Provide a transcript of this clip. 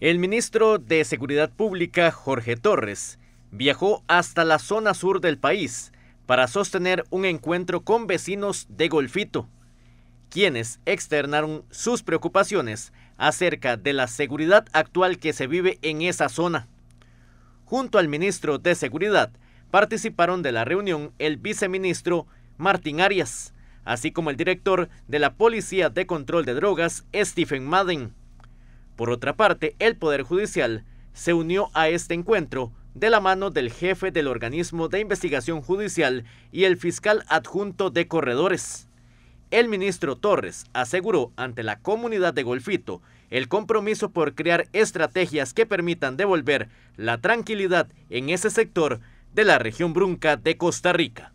El ministro de Seguridad Pública, Jorge Torres, viajó hasta la zona sur del país para sostener un encuentro con vecinos de Golfito, quienes externaron sus preocupaciones acerca de la seguridad actual que se vive en esa zona. Junto al ministro de Seguridad participaron de la reunión el viceministro Martín Arias, así como el director de la Policía de Control de Drogas, Stephen Madden. Por otra parte, el Poder Judicial se unió a este encuentro de la mano del jefe del organismo de investigación judicial y el fiscal adjunto de corredores. El ministro Torres aseguró ante la comunidad de Golfito el compromiso por crear estrategias que permitan devolver la tranquilidad en ese sector de la región brunca de Costa Rica.